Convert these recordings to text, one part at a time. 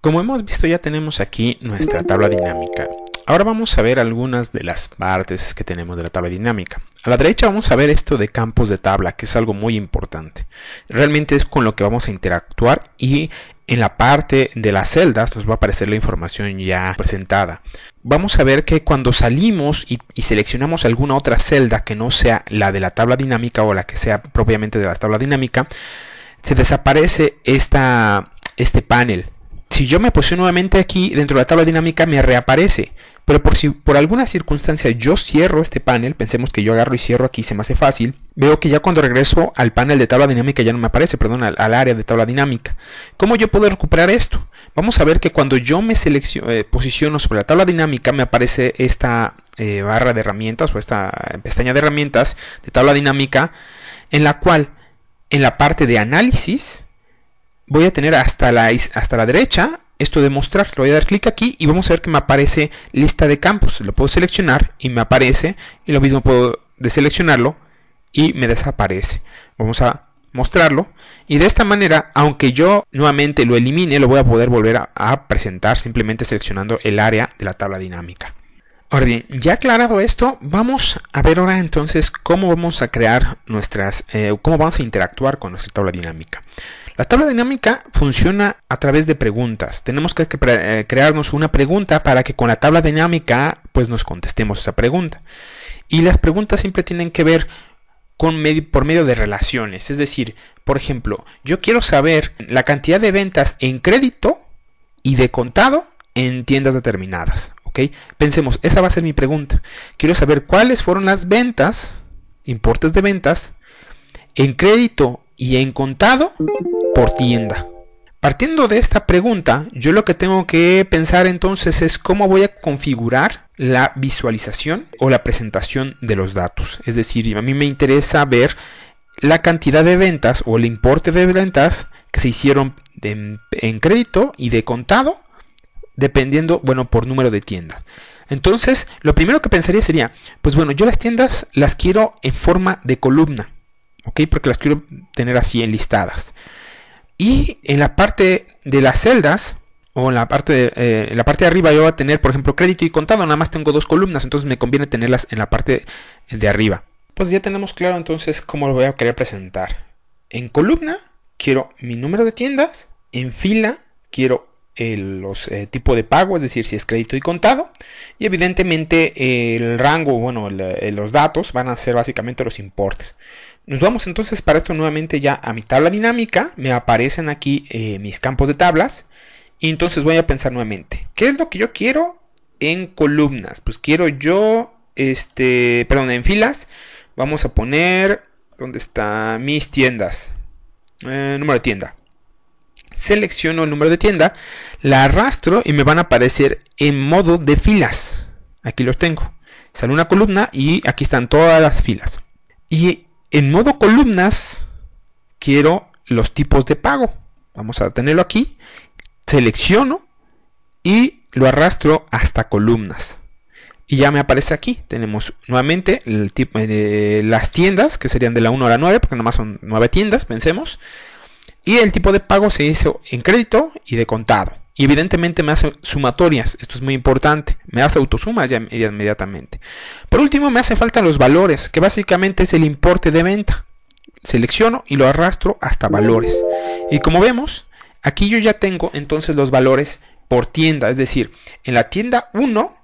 Como hemos visto ya tenemos aquí nuestra tabla dinámica. Ahora vamos a ver algunas de las partes que tenemos de la tabla dinámica. A la derecha vamos a ver esto de campos de tabla, que es algo muy importante. Realmente es con lo que vamos a interactuar y en la parte de las celdas nos va a aparecer la información ya presentada. Vamos a ver que cuando salimos y, seleccionamos alguna otra celda que no sea la de la tabla dinámica o la que sea propiamente de la tabla dinámica, se desaparece esta, este panel si yo me posiciono nuevamente aquí dentro de la tabla dinámica, me reaparece. Pero por si por alguna circunstancia yo cierro este panel, pensemos que yo agarro y cierro aquí, se me hace fácil, veo que ya cuando regreso al panel de tabla dinámica ya no me aparece, perdón, al, área de tabla dinámica. ¿Cómo yo puedo recuperar esto? Vamos a ver que cuando yo me eh, posiciono sobre la tabla dinámica me aparece esta eh, barra de herramientas o esta eh, pestaña de herramientas de tabla dinámica en la cual en la parte de análisis voy a tener hasta la, hasta la derecha esto de mostrar. Le voy a dar clic aquí y vamos a ver que me aparece lista de campos. Lo puedo seleccionar y me aparece. Y lo mismo puedo deseleccionarlo y me desaparece. Vamos a mostrarlo y de esta manera aunque yo nuevamente lo elimine lo voy a poder volver a, presentar simplemente seleccionando el área de la tabla dinámica ahora bien ya aclarado esto vamos a ver ahora entonces cómo vamos a crear nuestras eh, cómo vamos a interactuar con nuestra tabla dinámica la tabla dinámica funciona a través de preguntas. Tenemos que eh, crearnos una pregunta para que con la tabla dinámica pues nos contestemos esa pregunta. Y las preguntas siempre tienen que ver con por medio de relaciones. Es decir, por ejemplo, yo quiero saber la cantidad de ventas en crédito y de contado en tiendas determinadas. ¿ok? Pensemos, esa va a ser mi pregunta. Quiero saber cuáles fueron las ventas, importes de ventas, en crédito y en contado por tienda. Partiendo de esta pregunta, yo lo que tengo que pensar entonces es cómo voy a configurar la visualización o la presentación de los datos. Es decir, a mí me interesa ver la cantidad de ventas o el importe de ventas que se hicieron en, crédito y de contado, dependiendo, bueno, por número de tienda. Entonces, lo primero que pensaría sería, pues bueno, yo las tiendas las quiero en forma de columna, ¿ok? Porque las quiero tener así enlistadas. Y en la parte de las celdas, o en la parte de, eh, en la parte de arriba yo voy a tener, por ejemplo, crédito y contado, nada más tengo dos columnas, entonces me conviene tenerlas en la parte de arriba. Pues ya tenemos claro entonces cómo lo voy a querer presentar. En columna quiero mi número de tiendas, en fila quiero el eh, los, eh, tipo de pago, es decir, si es crédito y contado, y evidentemente el rango, bueno, los datos van a ser básicamente los importes. Nos vamos entonces para esto nuevamente ya a mi tabla dinámica. Me aparecen aquí eh, mis campos de tablas. Y entonces voy a pensar nuevamente. ¿Qué es lo que yo quiero en columnas? Pues quiero yo, este, perdón, en filas. Vamos a poner, ¿dónde está? Mis tiendas. Eh, número de tienda. Selecciono el número de tienda, la arrastro y me van a aparecer en modo de filas. Aquí los tengo. Sale una columna y aquí están todas las filas. Y en modo columnas, quiero los tipos de pago. Vamos a tenerlo aquí. Selecciono y lo arrastro hasta columnas. Y ya me aparece aquí. Tenemos nuevamente el tipo eh, de las tiendas, que serían de la 1 a la 9, porque nomás son 9 tiendas, pensemos. Y el tipo de pago se hizo en crédito y de contado. Y evidentemente me hace sumatorias, esto es muy importante, me hace autosumas ya inmediatamente. Por último, me hace falta los valores, que básicamente es el importe de venta. Selecciono y lo arrastro hasta valores. Y como vemos, aquí yo ya tengo entonces los valores por tienda, es decir, en la tienda 1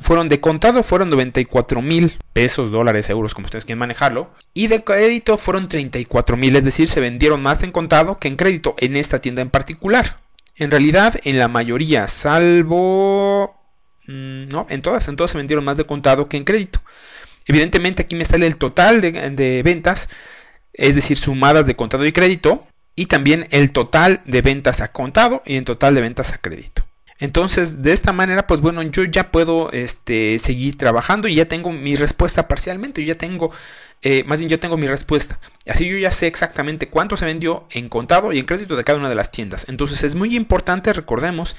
fueron de contado fueron 94 mil pesos, dólares, euros, como ustedes quieren manejarlo. Y de crédito fueron 34 mil, es decir, se vendieron más en contado que en crédito en esta tienda en particular. En realidad, en la mayoría, salvo... Mm, no, en todas, en todas se vendieron más de contado que en crédito. Evidentemente aquí me sale el total de, ventas, es decir, sumadas de contado y crédito, y también el total de ventas a contado y en total de ventas a crédito. Entonces, de esta manera, pues bueno, yo ya puedo este, seguir trabajando y ya tengo mi respuesta parcialmente, yo ya tengo eh, más bien yo tengo mi respuesta. Así yo ya sé exactamente cuánto se vendió en contado y en crédito de cada una de las tiendas. Entonces es muy importante, recordemos,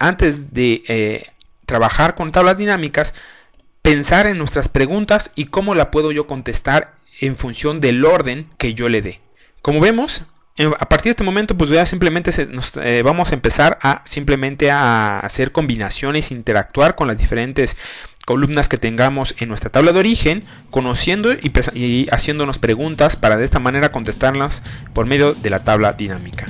antes de eh, trabajar con tablas dinámicas, pensar en nuestras preguntas y cómo la puedo yo contestar en función del orden que yo le dé. Como vemos, a partir de este momento, pues ya simplemente eh, vamos a empezar a simplemente a hacer combinaciones, interactuar con las diferentes columnas que tengamos en nuestra tabla de origen, conociendo y haciéndonos preguntas para de esta manera contestarlas por medio de la tabla dinámica.